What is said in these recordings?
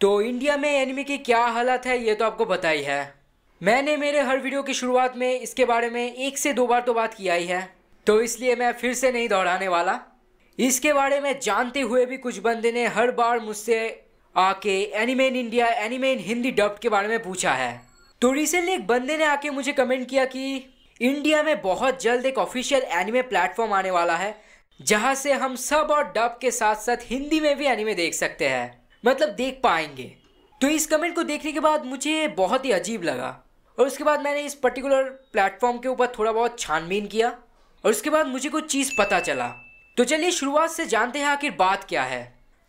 तो इंडिया में एनिमे की क्या हालत है ये तो आपको पता ही है मैंने मेरे हर वीडियो की शुरुआत में इसके बारे में एक से दो बार तो बात किया ही है तो इसलिए मैं फिर से नहीं दोहराने वाला इसके बारे में जानते हुए भी कुछ बंदे ने हर बार मुझसे आके anime in India anime in Hindi dub के बारे में पूछा है तो रिसेंटली एक बंदे ने आके मुझे कमेंट किया कि इंडिया में बहुत जल्द एक ऑफिशियल एनिमे प्लेटफॉर्म आने वाला है जहाँ से हम सब और डब के साथ साथ हिंदी में भी एनिमे देख सकते हैं मतलब देख पाएंगे तो इस कमेंट को देखने के बाद मुझे बहुत ही अजीब लगा और उसके बाद मैंने इस पर्टिकुलर प्लेटफॉर्म के ऊपर थोड़ा बहुत छानबीन किया और उसके बाद मुझे कुछ चीज़ पता चला तो चलिए शुरुआत से जानते हैं आखिर बात क्या है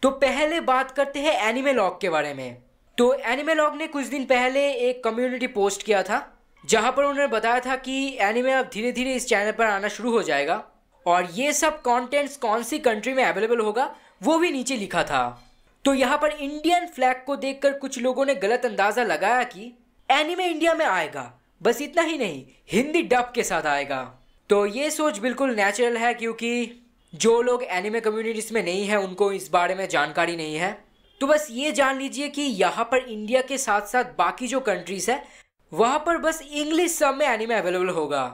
तो पहले बात करते हैं एनिमे लॉग के बारे में तो एनिमे लॉग ने कुछ दिन पहले एक कम्युनिटी पोस्ट किया था जहाँ पर उन्होंने बताया था कि एनिमे अब धीरे धीरे इस चैनल पर आना शुरू हो जाएगा और ये सब कंटेंट्स कौन सी कंट्री में अवेलेबल होगा वो भी नीचे लिखा था तो यहाँ पर इंडियन फ्लैग को देखकर कुछ लोगों ने गलत अंदाजा लगाया कि एनिमे इंडिया में आएगा बस इतना ही नहीं हिंदी डब के साथ आएगा तो ये सोच बिल्कुल नेचुरल है क्योंकि जो लोग एनिमे कम्युनिटीज़ में नहीं है उनको इस बारे में जानकारी नहीं है तो बस ये जान लीजिए कि यहाँ पर इंडिया के साथ साथ बाकी जो कंट्रीज़ है वहां पर बस इंग्लिश सब में एनिमे अवेलेबल होगा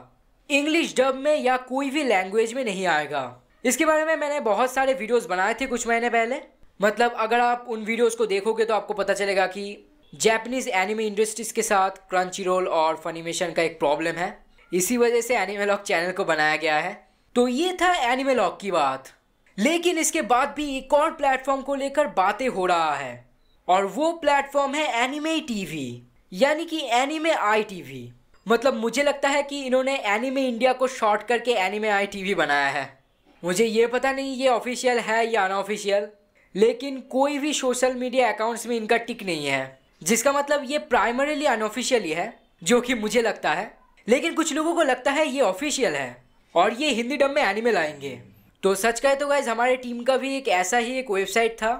इंग्लिश डब में या कोई भी लैंग्वेज में नहीं आएगा इसके बारे में मैंने बहुत सारे वीडियोस बनाए थे कुछ महीने पहले मतलब अगर आप उन वीडियोज़ को देखोगे तो आपको पता चलेगा कि जैपनीज़ एनिमे इंडस्ट्रीज़ के साथ क्रंची रोल और फनीमेशन का एक प्रॉब्लम है इसी वजह से एनिमे लॉक चैनल को बनाया गया है तो ये था एनिमे लॉक की बात लेकिन इसके बाद भी एक और प्लेटफॉर्म को लेकर बातें हो रहा है और वो प्लेटफॉर्म है एनिमे टीवी यानी कि एनिमे आई टीवी मतलब मुझे लगता है कि इन्होंने एनिमे इंडिया को शॉर्ट करके एनिमे आई टीवी बनाया है मुझे ये पता नहीं ये ऑफिशियल है या अनऑफिशियल लेकिन कोई भी सोशल मीडिया अकाउंट्स में इनका टिक नहीं है जिसका मतलब ये प्राइमरीली अनऑफिशियली है जो कि मुझे लगता है लेकिन कुछ लोगों को लगता है ये ऑफिशियल है और ये हिंदी डब में एनिमल आएंगे तो सच कहे तो गाइज हमारे टीम का भी एक ऐसा ही एक वेबसाइट था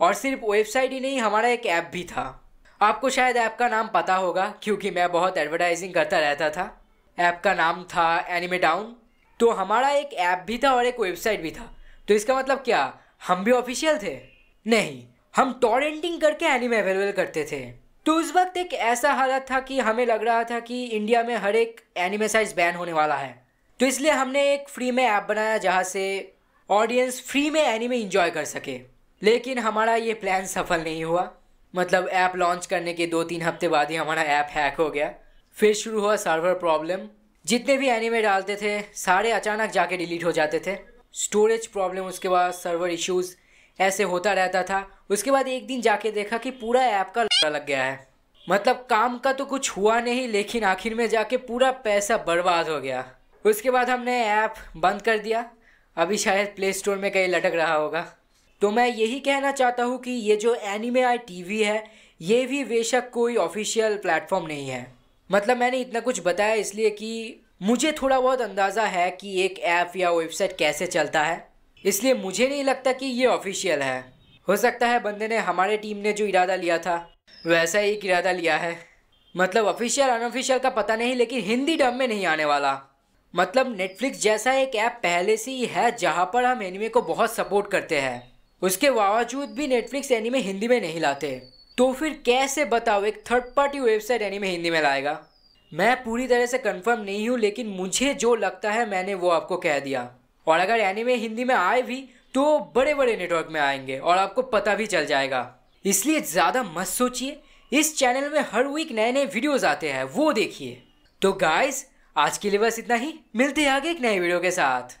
और सिर्फ वेबसाइट ही नहीं हमारा एक ऐप भी था आपको शायद ऐप का नाम पता होगा क्योंकि मैं बहुत एडवर्टाइजिंग करता रहता था ऐप का नाम था एनिमे डाउन तो हमारा एक ऐप भी था और एक वेबसाइट भी था तो इसका मतलब क्या हम भी ऑफिशियल थे नहीं हम टॉरेंटिंग करके एनिमे अवेलेबल करते थे तो उस वक्त एक ऐसा हालत था कि हमें लग रहा था कि इंडिया में हर एक एनिमे साइज बैन होने वाला है तो इसलिए हमने एक फ्री में ऐप बनाया जहाँ से ऑडियंस फ्री में एनिमे इंजॉय कर सके लेकिन हमारा ये प्लान सफल नहीं हुआ मतलब ऐप लॉन्च करने के दो तीन हफ्ते बाद ही हमारा ऐप हैक हो गया फिर शुरू हुआ सर्वर प्रॉब्लम जितने भी एनिमे डालते थे सारे अचानक जाके डिलीट हो जाते थे स्टोरेज प्रॉब्लम उसके बाद सर्वर इश्यूज़ ऐसे होता रहता था उसके बाद एक दिन जाके देखा कि पूरा ऐप का लग गया है मतलब काम का तो कुछ हुआ नहीं लेकिन आखिर में जाके पूरा पैसा बर्बाद हो गया उसके बाद हमने ऐप बंद कर दिया अभी शायद प्ले स्टोर में कहीं लटक रहा होगा तो मैं यही कहना चाहता हूँ कि ये जो एनिमे आई टी है ये भी बेशक कोई ऑफिशियल प्लेटफॉर्म नहीं है मतलब मैंने इतना कुछ बताया इसलिए कि मुझे थोड़ा बहुत अंदाज़ा है कि एक ऐप या वेबसाइट कैसे चलता है इसलिए मुझे नहीं लगता कि ये ऑफिशियल है हो सकता है बंदे ने हमारे टीम ने जो इरादा लिया था वैसा ही एक इरादा लिया है मतलब ऑफिशियल अनऑफिशियल का पता नहीं लेकिन हिंदी डब में नहीं आने वाला मतलब नेटफ्लिक्स जैसा एक ऐप पहले से ही है जहाँ पर हम एनिमे को बहुत सपोर्ट करते हैं उसके बावजूद भी नेटफ्लिक्स एनिमे हिंदी में नहीं लाते तो फिर कैसे बताओ एक third party website anime Hindi में लाएगा मैं पूरी तरह से कंफर्म नहीं हूँ लेकिन मुझे जो लगता है मैंने वो आपको कह दिया और अगर एनिमे हिंदी में आए भी तो बड़े बड़े नेटवर्क में आएंगे और आपको पता भी चल जाएगा इसलिए ज़्यादा मत सोचिए इस चैनल में हर वीक नए नए वीडियोज़ आते हैं वो देखिए तो गाइस आज के लिए बस इतना ही मिलते हैं आगे एक नए वीडियो के साथ